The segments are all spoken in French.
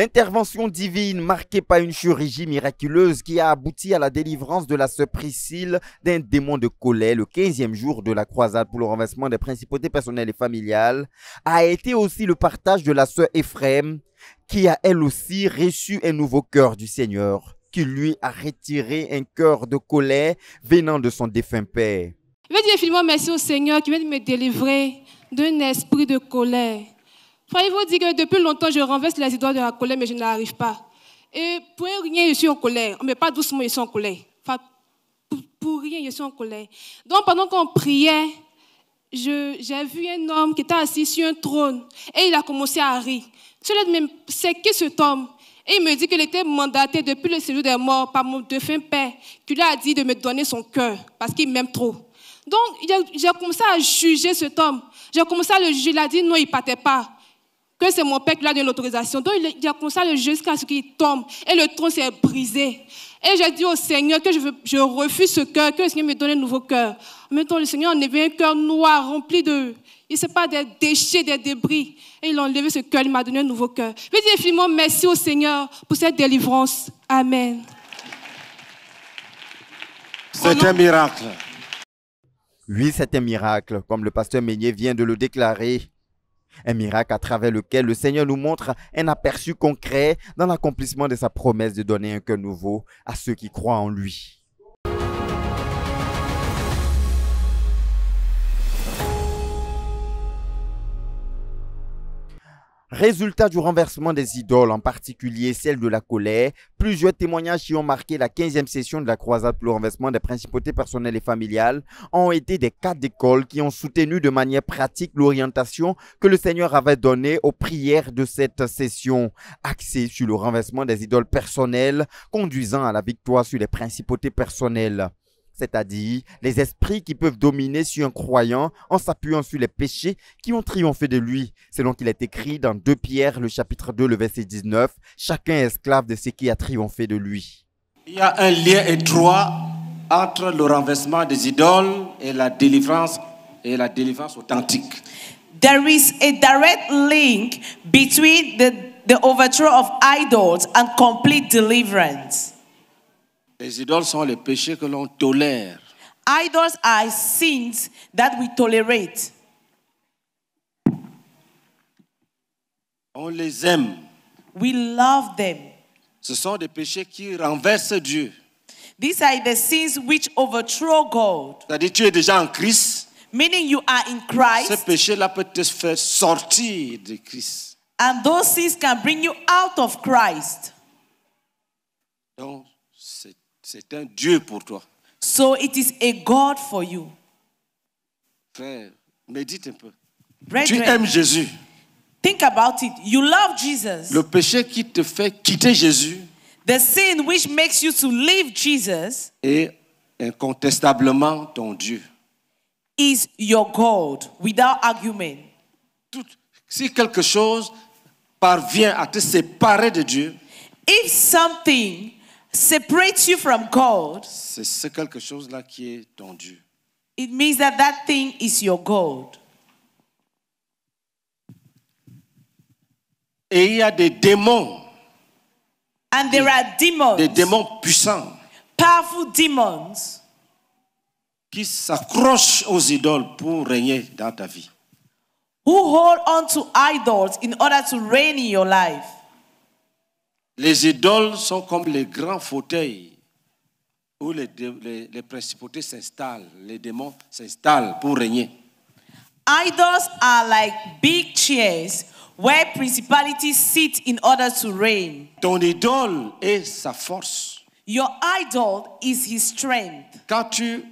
L'intervention divine marquée par une chirurgie miraculeuse qui a abouti à la délivrance de la sœur Priscille d'un démon de colère le 15e jour de la croisade pour le renversement des principautés personnelles et familiales a été aussi le partage de la sœur Ephraim qui a elle aussi reçu un nouveau cœur du Seigneur qui lui a retiré un cœur de colère venant de son défunt père. Je veux dire merci au Seigneur qui vient de me délivrer d'un esprit de colère. Croyez-vous dire que depuis longtemps, je renverse les histoires de la colère, mais je n'arrive pas. Et pour rien, je suis en colère. Mais pas doucement, je suis en colère. Enfin, pour, rien, je suis en colère. Donc, pendant qu'on priait, j'ai vu un homme qui était assis sur un trône et il a commencé à rire. Celui-là, c'est qui cet homme Et il me dit qu'il était mandaté depuis le séjour des morts par mon défunt père, qui lui a dit de me donner son cœur parce qu'il m'aime trop. Donc, j'ai commencé à juger cet homme. J'ai commencé à le juger. Il a dit non, il ne partait pas que c'est mon père qui lui a donné l'autorisation. Donc il a comme ça jusqu'à ce qu'il tombe et le tronc s'est brisé. Et j'ai dit au Seigneur que je, refuse ce cœur, que le Seigneur me donne un nouveau cœur. En même temps, le Seigneur en est un cœur noir, rempli de, il ne sait pas, des déchets, des débris. Et il a enlevé ce cœur, il m'a donné un nouveau cœur. Je dis infiniment merci au Seigneur pour cette délivrance. Amen. C'est un miracle. Oui, c'est un miracle, comme le pasteur Meunier vient de le déclarer. Un miracle à travers lequel le Seigneur nous montre un aperçu concret dans l'accomplissement de sa promesse de donner un cœur nouveau à ceux qui croient en lui. Résultat du renversement des idoles, en particulier celle de la colère, plusieurs témoignages qui ont marqué la 15e session de la croisade pour le renversement des principautés personnelles et familiales ont été des cas d'école qui ont soutenu de manière pratique l'orientation que le Seigneur avait donnée aux prières de cette session, axée sur le renversement des idoles personnelles, conduisant à la victoire sur les principautés personnelles c'est-à-dire les esprits qui peuvent dominer sur un croyant en s'appuyant sur les péchés qui ont triomphé de lui, selon qu'il est écrit dans 2 Pierre le chapitre 2 le verset 19, chacun est esclave de ce qui a triomphé de lui. Il y a un lien étroit entre le renversement des idoles et la délivrance et la délivrance authentique. There is a direct link between the, the overthrow of idols and complete deliverance. Les idoles sont les péchés que l'on tolère. Idols are sins that we tolerate. On les aime. We love them. Ce sont des péchés qui renversent Dieu. These are the sins which overthrow God. C'est-à-dire tu es déjà en Christ. Meaning you are in Christ. Ce péché-là peut te faire sortir de Christ. And those sins can bring you out of Christ. Donc c'est c'est un Dieu pour toi. So it is a God for you. Frère, médite un peu. tu aimes Jésus. Think about it. You love Jesus. Le péché qui te fait quitter Jésus. The sin which makes you to leave Jesus. Est incontestablement ton Dieu. Is your God without argument. Tout, si quelque chose parvient à te séparer de Dieu. If something separates you from God, c'est ce quelque chose là qui est ton Dieu. It means that that thing is your God. Et il y a des démons. And there are demons. Des démons puissants. Powerful demons. Qui s'accrochent aux idoles pour régner dans ta vie. Who hold on to idols in order to reign in your life. Les idoles sont comme les grands fauteuils où les, les, principautés s'installent, les démons s'installent pour régner. Idols are like big chairs where principalities sit in order to reign. Ton idole est sa force. Your idol is his strength. Quand tu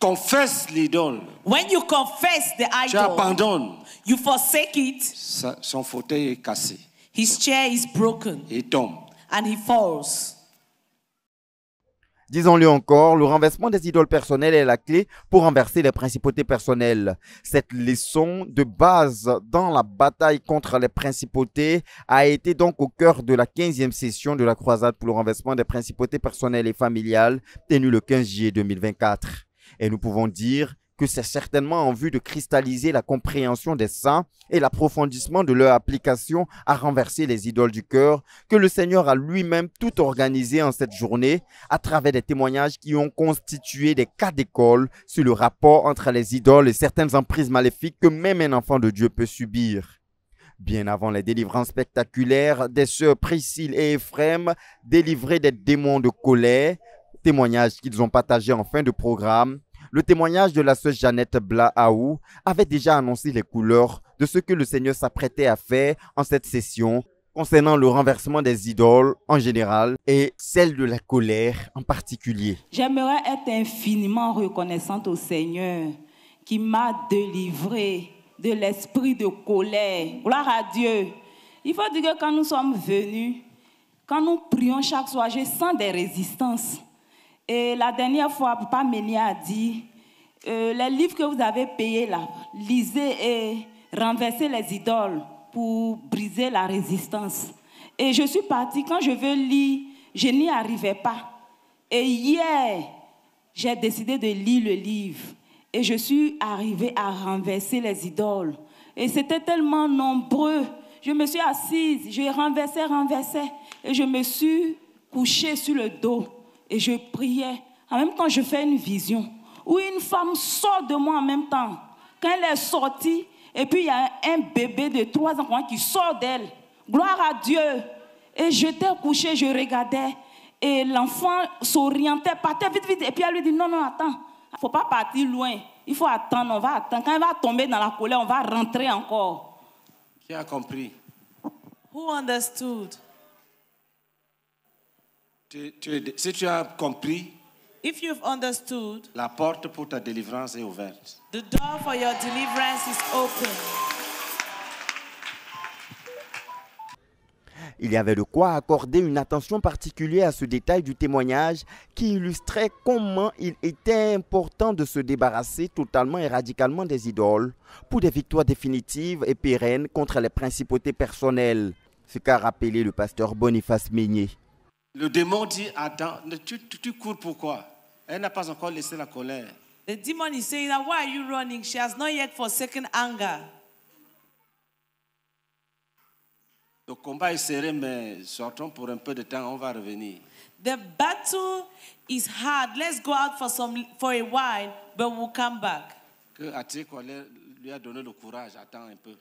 confesses l'idole, when you confess the idol, tu abandonnes. You forsake it. son fauteuil est cassé. His chair is broken. Il tombe. Disons-le encore, le renversement des idoles personnelles est la clé pour renverser les principautés personnelles. Cette leçon de base dans la bataille contre les principautés a été donc au cœur de la 15e session de la croisade pour le renversement des principautés personnelles et familiales tenue le 15 juillet 2024. Et nous pouvons dire que c'est certainement en vue de cristalliser la compréhension des saints et l'approfondissement de leur application à renverser les idoles du cœur, que le Seigneur a lui-même tout organisé en cette journée à travers des témoignages qui ont constitué des cas d'école sur le rapport entre les idoles et certaines emprises maléfiques que même un enfant de Dieu peut subir. Bien avant les délivrances spectaculaires des sœurs Priscille et Ephraim, délivrées des démons de colère, témoignages qu'ils ont partagés en fin de programme, le témoignage de la sœur Jeannette Aou avait déjà annoncé les couleurs de ce que le Seigneur s'apprêtait à faire en cette session concernant le renversement des idoles en général et celle de la colère en particulier. J'aimerais être infiniment reconnaissante au Seigneur qui m'a délivrée de l'esprit de colère. Gloire à Dieu. Il faut dire que quand nous sommes venus, quand nous prions chaque soir, je sens des résistances. Et la dernière fois, Papa Ménia a dit, euh, les livres que vous avez payés là, lisez et renversez les idoles pour briser la résistance. Et je suis partie, quand je veux lire, je n'y arrivais pas. Et hier, j'ai décidé de lire le livre. Et je suis arrivée à renverser les idoles. Et c'était tellement nombreux. Je me suis assise, j'ai renversé, renversé. Et je me suis couchée sur le dos et je priais. En même temps, je fais une vision où une femme sort de moi en même temps. Quand elle est sortie, et puis il y a un bébé de trois ans qui sort d'elle. Gloire à Dieu. Et j'étais couché, je regardais. Et l'enfant s'orientait, partait vite, vite. Et puis elle lui dit, non, non, attends, il ne faut pas partir loin. Il faut attendre, on va attendre. Quand elle va tomber dans la colère, on va rentrer encore. Qui a compris? Who understood? si tu as compris, la porte pour ta délivrance est ouverte. Il y avait de quoi accorder une attention particulière à ce détail du témoignage qui illustrait comment il était important de se débarrasser totalement et radicalement des idoles pour des victoires définitives et pérennes contre les principautés personnelles, ce qu'a rappelé le pasteur Boniface Meignet. Le démon dit à Adam, tu, tu, tu cours pourquoi Elle n'a pas encore laissé la colère. The demon is saying, Why are you running? She has not yet forsaken anger. Le combat est serré, mais sortons pour un peu de temps, on va revenir. The battle is hard. Let's go out for, some, for a while, but we'll come back. Que Atiekwale lui a donné le courage, attends un peu.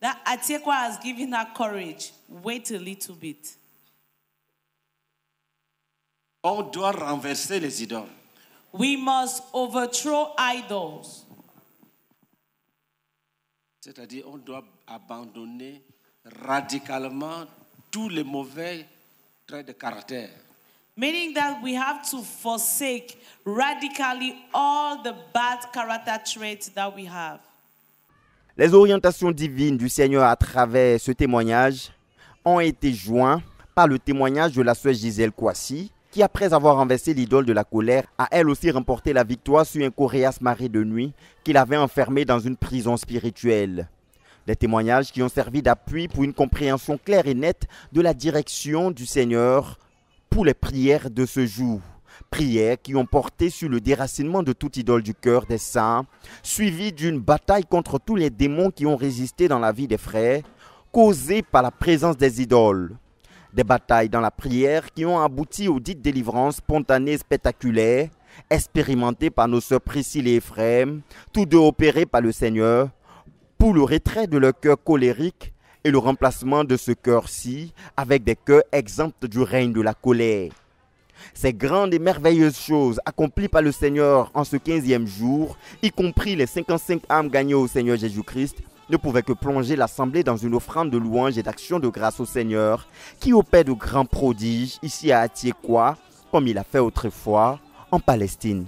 That Atiekwa has given her courage. Wait a little bit. On doit renverser les idoles. We must overthrow idols. C'est-à-dire, on doit abandonner radicalement tous les mauvais traits de caractère. Meaning that we have to forsake radically all the bad character traits that we have. Les orientations divines du Seigneur à travers ce témoignage ont été joints par le témoignage de la sœur Gisèle Kouassi, qui après avoir renversé l'idole de la colère, a elle aussi remporté la victoire sur un coréas maré de nuit qu'il avait enfermé dans une prison spirituelle. Des témoignages qui ont servi d'appui pour une compréhension claire et nette de la direction du Seigneur pour les prières de ce jour. Prières qui ont porté sur le déracinement de toute idole du cœur des saints, suivie d'une bataille contre tous les démons qui ont résisté dans la vie des frères, causés par la présence des idoles. Des batailles dans la prière qui ont abouti aux dites délivrances spontanées spectaculaires, expérimentées par nos sœurs Priscille et Ephraim, tous deux opérés par le Seigneur, pour le retrait de leur cœur colérique et le remplacement de ce cœur-ci avec des cœurs exempts du règne de la colère. Ces grandes et merveilleuses choses accomplies par le Seigneur en ce quinzième jour, y compris les 55 âmes gagnées au Seigneur Jésus-Christ, ne pouvait que plonger l'assemblée dans une offrande de louange et d'action de grâce au Seigneur, qui opère de grands prodiges ici à Atiekwa, comme il a fait autrefois en Palestine.